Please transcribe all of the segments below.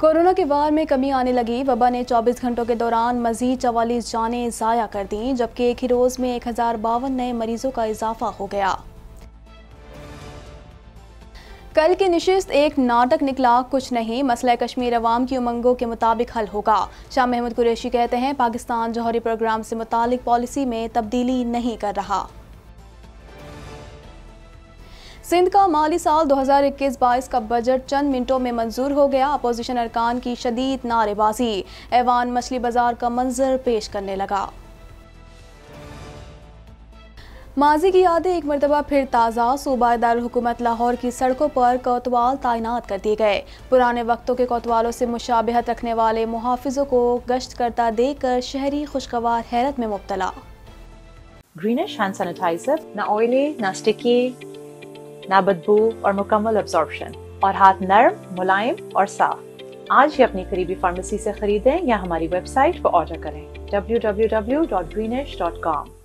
corona के वार में कमी आने लगी वबा ने 24 घंटों के दौरान मजीद चवालीस जानें ज़ाया कर दी जबकि एक ही रोज़ में एक नए मरीजों का इजाफा हो गया कल की नशस्त एक नाटक निकला कुछ नहीं मसला कश्मीर अवाम की उमंगों के मुताबिक हल होगा शाह महमूद कुरैशी कहते हैं पाकिस्तान जौहरी प्रोग्राम से मुतल पॉलिसी में तब्दीली नहीं कर रहा सिंध का माली साल 2021-22 का बजट चंद मिनटों में मंजूर हो गया अपोजिशन अरकान की शदीद नारेबाजी एवान मछली बाजार का मंजर पेश करने लगा माजी की यादें एक मरतबा फिर ताज़ा सूबा दारकूमत लाहौर की सड़कों पर कोतवाल तैनात कर दिए गए पुराने वक्तों के कोतवालों से मुशाबहत रखने वाले मुहाफिजों को गश्त करता देख कर शहरी खुशगवार हैरत में मुबतला ग्रीनिश हैंड सैनिटाइजर ना ऑयली ना स्टिकी ना बदबू और मुकम्मल अब्जॉर्बशन और हाथ नरम मुलायम और साफ आज ही अपनी करीबी फार्मेसी से खरीदें या हमारी वेबसाइट पर ऑर्डर करें www.greenish.com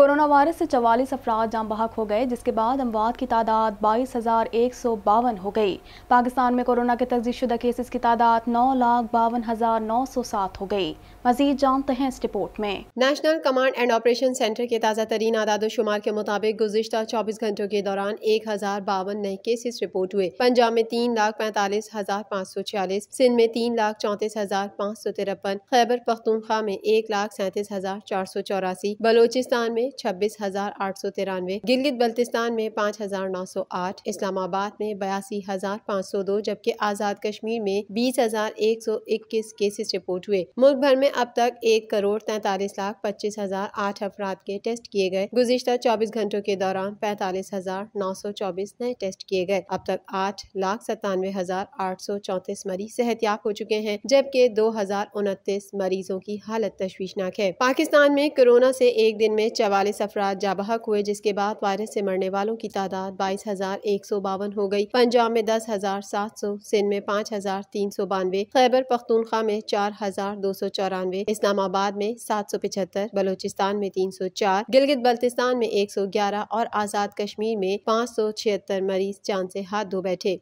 कोरोना वायरस से चवालीस अफराद जाम बहक हो गए जिसके बाद अमवात की तादाद बाईस हज़ार एक सौ बावन हो गई पाकिस्तान में कोरोना के शुदा केसेस की तादाद नौ लाख बावन हज़ार नौ सौ सात हो गई मजीद जानते हैं इस रिपोर्ट में national command and operation centre के ताज़ा तरीन आदादोशुमार के मुताबिक गुजशत चौबीस घंटों के दौरान एक हज़ार बावन नए केसेस रिपोर्ट हुए पंजाब में तीन लाख पैंतालीस हज़ार पाँच सौ छियालीस सिंध में तीन लाख चौंतीस हज़ार पाँच सौ तिरपन खैबर पख्तूनख्वा में एक लाख सैंतीस हज़ार चार सौ चौरासी बलोचिस्तान में छब्बीस हजार आठ सौ तिरानवे गिलगित बल्तिस्तान में पाँच हजार नौ सौ आठ इस्लामाबाद में बयासी हजार पाँच सौ दो जबकि आज़ाद कश्मीर में बीस हजार एक सौ इक्कीस केसेस रिपोर्ट हुए मुल्क भर में अब तक एक करोड़ तैतालीस लाख पच्चीस हजार आठ अफराद के टेस्ट किए गए गुजशत चौबीस घंटों के दौरान पैतालीस हजार नौ सौ चौबीस नए टेस्ट किए गए अब तक आठ लाख सत्तानवे हजार आठ सौ चौंतीस मरीज सेहतियाब हो चुके हैं जबकि दो हजार उनतीस मरीजों की हालत तशवीशनाक है पाकिस्तान में कोरोना से एक दिन में चवालीस अफराद जाबहक हुए जिसके बाद वायरस से मरने वालों की तादाद बाईस हजार एक सौ बावन हो गई पंजाब में दस हजार सात सौ सिंध में पाँच हजार तीन सौ बानवे खैबर पख्तूनखा में चार हजार दो सौ चौरानवे इस्लामाबाद में सात सौ पिछहत्तर बलोचिस्तान में तीन सौ चार गिलगित बल्तिस्तान में एक सौ ग्यारह और आज़ाद कश्मीर में पाँच सौ छिहत्तर मरीज चांद से हाथ धो बैठे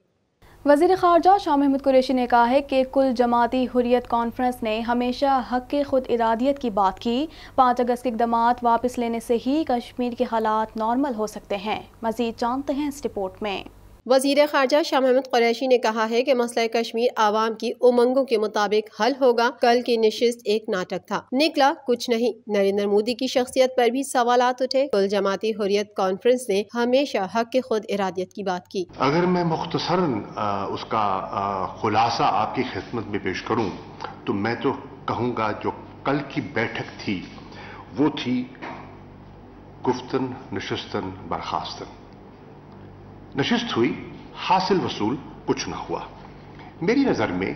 वजीर खारजा शाह महमूद कुरेशी ने कहा है कि कुल जमाती हुरियत कॉन्फ्रेंस ने हमेशा हक के खुद इरादियत की बात की पाँच अगस्त के इकदाम वापस लेने से ही कश्मीर के हालात नॉर्मल हो सकते हैं मजीद जानते हैं इस रिपोर्ट में वजीर खारजा शाह महमद कुरैशी ने कहा है कि मसला कश्मीर आवाम की उमंगों के मुताबिक हल होगा कल की निश्चित एक नाटक था निकला कुछ नहीं नरेंद्र मोदी की शख्सियत पर भी सवाल उठे कुल जमाती हुरियत कॉन्फ्रेंस ने हमेशा हक के खुद इरादियत की बात की अगर मैं मुख्तसर उसका खुलासा आपकी खिदमत में पेश करूँ तो मैं तो कहूँगा जो कल की बैठक थी वो थी गुफ्तन नशस्तन बर्खास्तन नशिस्त हुई हासिल वसूल कुछ ना हुआ मेरी नज़र में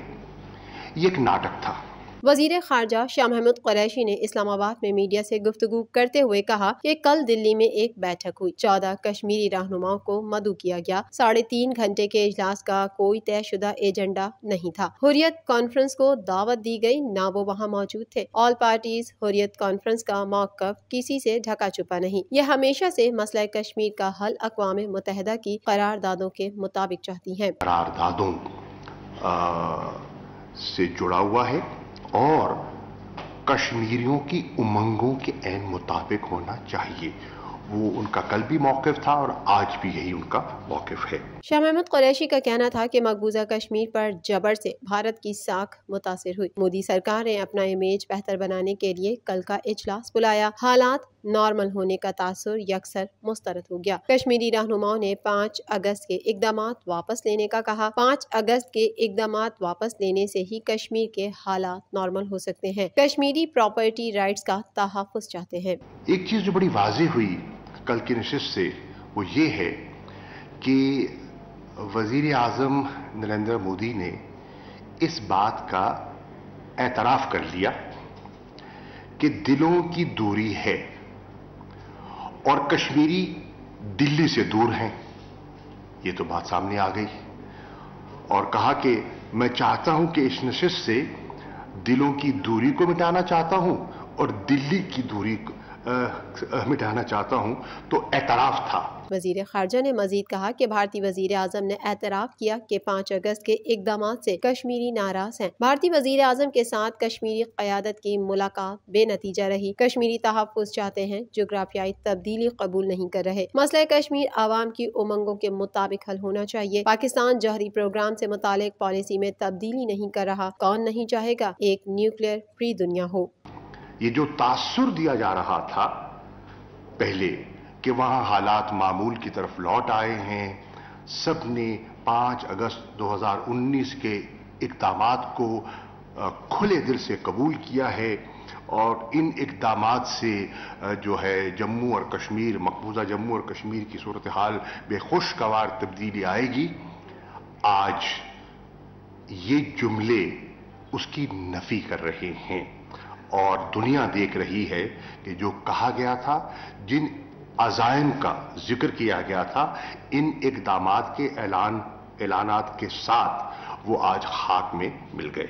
यह एक नाटक था वजीर खारजा शाह महमूद कुरैशी ने इस्लामाबाद में मीडिया से गुफ्तगु करते हुए कहा कि कल दिल्ली में एक बैठक हुई चौदह कश्मीरी रहनुमाओं को मदु किया गया साढ़े तीन घंटे के इजलास का कोई तयशुदा एजेंडा नहीं था हुरियत कॉन्फ्रेंस को दावत दी गई ना वो वहाँ मौजूद थे ऑल पार्टीज हुरियत कॉन्फ्रेंस का मौकफ किसी से ढका छुपा नहीं यह हमेशा से मसला कश्मीर का हल अकवा मुतहदा की करारदादों के मुताबिक चाहती है करारदादों से जुड़ा हुआ है और कश्मीरियों की उमंगों के एन मुताबिक होना चाहिए वो उनका कल भी मौकफ था और आज भी यही उनका मौकफ है शाह महमूद कुरैशी का कहना था कि मकबूजा कश्मीर पर जबर से भारत की साख मुतासर हुई मोदी सरकार ने अपना इमेज बेहतर बनाने के लिए कल का इजलास बुलाया हालात नॉर्मल होने का तासर यकसर मुस्तरद हो गया कश्मीरी रहनुमाओं ने पाँच अगस्त के इकदाम वापस लेने का कहा पाँच अगस्त के इकदाम वापस लेने से ही कश्मीर के हालात नॉर्मल हो सकते हैं कश्मीरी प्रॉपर्टी राइट्स का तहफ़ चाहते हैं एक चीज़ जो बड़ी वाजी हुई कल की नशिश से वो ये है कि वजीर अजम नरेंद्र मोदी ने इस बात का एतराफ़ कर लिया कि दिलों की दूरी है और कश्मीरी दिल्ली से दूर हैं ये तो बात सामने आ गई और कहा कि मैं चाहता हूं कि इस नशिश से दिलों की दूरी को मिटाना चाहता हूं और दिल्ली की दूरी को मिटाना चाहता हूँ तो एतराफ़ था वजीर खारजा ने मजीद कहा की भारतीय वजीर अजम ने एतराफ़ किया कि पाँच अगस्त के इकदाम ऐसी कश्मीरी नाराज है भारतीय वजीर अजम के साथ कश्मीरी क्यादत की मुलाकात बेनतीजा रही कश्मीरी तहफ़ चाहते हैं जोग्राफियाई तब्दीली कबूल नहीं कर रहे मसला कश्मीर आवाम की उमंगों के मुताबिक हल होना चाहिए पाकिस्तान जहरी प्रोग्राम ऐसी मुतालिक पॉलिसी में तब्दीली नहीं कर रहा कौन नहीं चाहेगा एक न्यूक्लियर फ्री दुनिया हो ये जो तासुर दिया जा रहा था पहले कि वहां हालात मामूल की तरफ लौट आए हैं सब ने 5 अगस्त 2019 के इकदाम को खुले दिल से कबूल किया है और इन इकदाम से जो है जम्मू और कश्मीर मकबूजा जम्मू और कश्मीर की सूरत हाल बेखुशगवार तब्दीली आएगी आज ये जुमले उसकी नफी कर रहे हैं और दुनिया देख रही है कि जो कहा गया था जिन अजायम का जिक्र किया गया था इन इकदाम के ऐलान ऐलाना के साथ वो आज हाथ में मिल गए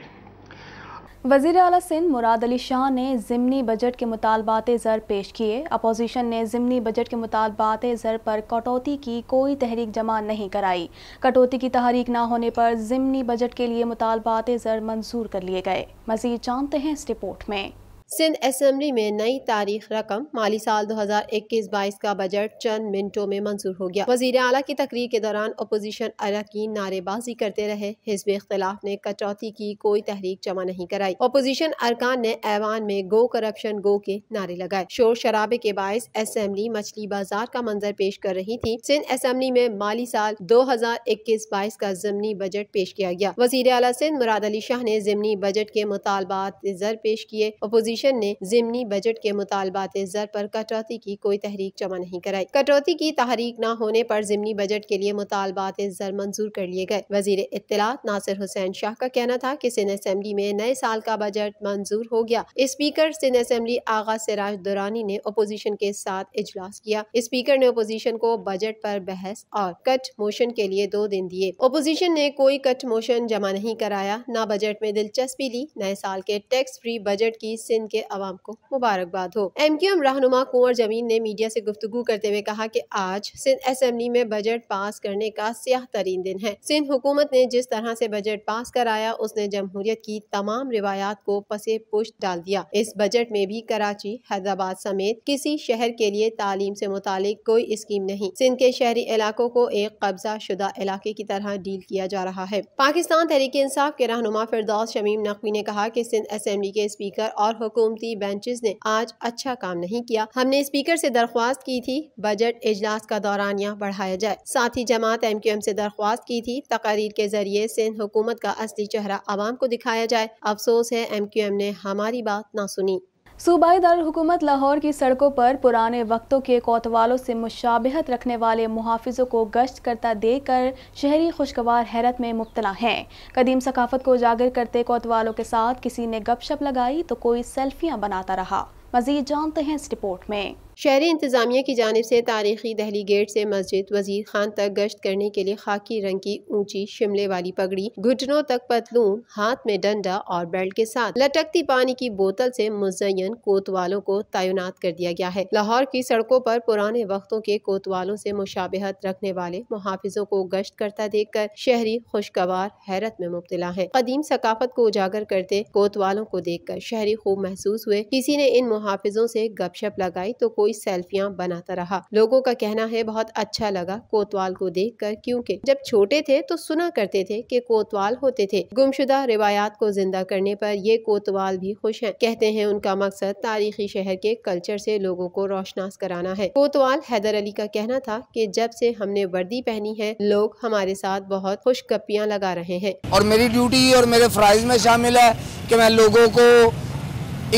वजीर अली सिंध मुराद अली शाह ने ज़मनी बजट के मुतालबात ज़र पेश किए अपोजिशन ने ज़मनी बजट के मुतालबात ज़र पर कटौती की कोई तहरीक जमा नहीं कराई कटौती की तहरीक ना होने पर ज़मनी बजट के लिए मुतालबात ज़र मंजूर कर लिए गए मजीद जानते हैं इस रिपोर्ट में सिंध असम्बली में नई तारीख रकम माली साल 2021-22 का बजट चंद मिनटों में मंजूर हो गया वजीर अला की तकरीर के दौरान अपोजिशन अरकान नारेबाजी करते रहे हिजब इख्तलाफ ने कटौती की कोई तहरीक जमा नहीं कराई अपोजिशन अरकान ने ऐवान में गो करप्शन गो के नारे लगाए शोर शराबे के बायस असम्बली मछली बाजार का मंजर पेश कर रही थी सिंध असम्बली में माली साल दो हजार इक्कीस बाईस का जमनी बजट पेश किया गया वजीर अला सिंध मुराद अली शाह ने जमनी बजट के मुतालबात पेश किए अपोजिशन कमीशन ने जिमनी बजट के मुतालबात जर पर कटौती की कोई तहरीक जमा नहीं कराई कटौती की तहरीक न होने पर जिमनी बजट के लिए मुतालबात जर मंजूर कर लिए गए वजीर इतलात नासिर हुसैन शाह का कहना था की सिंध असम्बली में नए साल का बजट मंजूर हो गया स्पीकर सिंध असम्बली आगा सिराज दुरानी ने अपोजिशन के साथ इजलास किया स्पीकर ने अपोजिशन को बजट पर बहस और कट मोशन के लिए दो दिन दिए अपोजिशन ने कोई कट मोशन जमा नहीं कराया न बजट में दिलचस्पी ली नए साल के टैक्स फ्री बजट की सिंध के आवाम को मुबारकबाद हो एम क्यू एम रहनुमा कुंवर जमीन ने मीडिया से गुफ्तु करते हुए कहा की आज सिंध असम्बली में बजट पास करने का सियाह तरीन दिन है सिंध हुकूमत ने जिस तरह से बजट पास कराया उसने जमहूरियत की तमाम रिवायात को पसे पुष्ट डाल दिया इस बजट में भी कराची हैदराबाद समेत किसी शहर के लिए तालीम से मुतालिक कोई स्कीम नहीं सिंध के शहरी इलाकों को एक कब्जा शुदा इलाके की तरह डील किया जा रहा है पाकिस्तान तहरीक इंसाफ के रहनुमा फिरदौस शमीम नकवी ने कहा की सिंध असम्बली के स्पीकर और हुकूमती बेंचेस ने आज अच्छा काम नहीं किया हमने स्पीकर से दरख्वास्त की थी बजट इजलास का यहाँ बढ़ाया जाए साथ ही जमात एम क्यू एम से दरख्वास्त की थी तकारीर के जरिए सिंध हुकूमत का असली चेहरा आवाम को दिखाया जाए अफसोस है एम क्यू एम ने हमारी बात ना सुनी सूबाई दारकूमत लाहौर की सड़कों पर पुराने वक्तों के कोतवालों से मुशाबहत रखने वाले मुहाफ़ों को गश्त करता देख कर शहरी खुशगवार हैरत में मुबतला हैं कदीम सकाफत को उजागर करते कोतवालों के साथ किसी ने गपशप लगाई तो कोई सेल्फियां बनाता रहा मजीद जानते हैं इस रिपोर्ट में शहरी इंतज़ामिया की जानब से तारीखी दहली गेट से मस्जिद वजीर खान तक गश्त करने के लिए खाकी रंग की ऊंची शिमले वाली पगड़ी घुटनों तक पतलून हाथ में डंडा और बेल्ट के साथ लटकती पानी की बोतल से मुजयन कोतवालों को तैनात कर दिया गया है लाहौर की सड़कों पर पुराने वक्तों के कोतवालों से मुशाबहत रखने वाले मुहाफिजों को गश्त करता देख कर शहरी खुशगवार हैरत में मुबतला है कदीम सकाफत को उजागर करते कोतवालों को देख कर शहरी खूब महसूस हुए किसी ने इन मुहाफिजों से गपशप लगाई तो कोई कोई सेल्फियां बनाता रहा लोगों का कहना है बहुत अच्छा लगा कोतवाल को देख कर क्यूँकी जब छोटे थे तो सुना करते थे की कोतवाल होते थे गुमशुदा रिवायात को जिंदा करने पर ये कोतवाल भी खुश है कहते हैं उनका मकसद तारीखी शहर के कल्चर से लोगों को रोशनास कराना है कोतवाल हैदर अली का कहना था कि जब से हमने वर्दी पहनी है लोग हमारे साथ बहुत खुश गप्पियाँ लगा रहे हैं और मेरी ड्यूटी और मेरे फ्राइज में शामिल है कि मैं लोगों को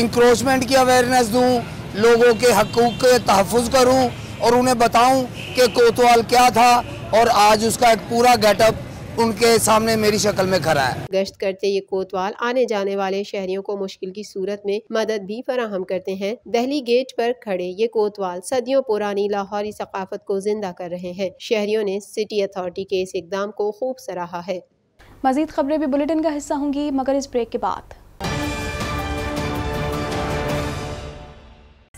इंक्रोचमेंट की अवेयरनेस दूँ लोगों के हकूक़ के तहफ़ करूँ और उन्हें बताऊँ कि कोतवाल क्या था और आज उसका एक पूरा गेटअप उनके सामने मेरी शक्ल में खड़ा है गश्त करते ये कोतवाल आने जाने वाले शहरियों को मुश्किल की सूरत में मदद भी फराहम करते हैं दहली गेट पर खड़े ये कोतवाल सदियों पुरानी लाहौरी सकाफत को जिंदा कर रहे हैं शहरियों ने सिटी अथॉरिटी के इस इकदाम को खूब सराहा है मजीद खबरें भी बुलेटिन का हिस्सा होंगी मगर इस ब्रेक के बाद